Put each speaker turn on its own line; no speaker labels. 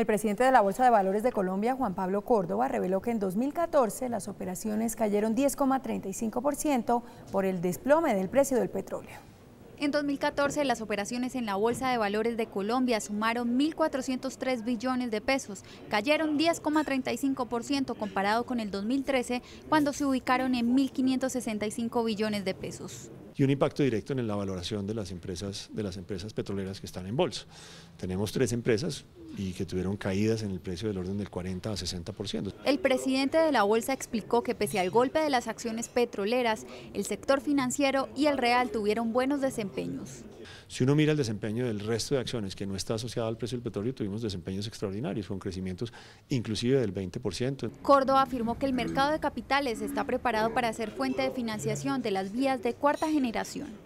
El presidente de la Bolsa de Valores de Colombia, Juan Pablo Córdoba, reveló que en 2014 las operaciones cayeron 10,35% por el desplome del precio del petróleo.
En 2014, las operaciones en la Bolsa de Valores de Colombia sumaron 1.403 billones de pesos, cayeron 10,35% comparado con el 2013, cuando se ubicaron en 1.565 billones de pesos
y un impacto directo en la valoración de las empresas, de las empresas petroleras que están en bolsa. Tenemos tres empresas y que tuvieron caídas en el precio del orden del 40 a 60%.
El presidente de la bolsa explicó que pese al golpe de las acciones petroleras, el sector financiero y el real tuvieron buenos desempeños.
Si uno mira el desempeño del resto de acciones que no está asociado al precio del petróleo, tuvimos desempeños extraordinarios, con crecimientos inclusive del 20%.
Córdoba afirmó que el mercado de capitales está preparado para ser fuente de financiación de las vías de cuarta generación.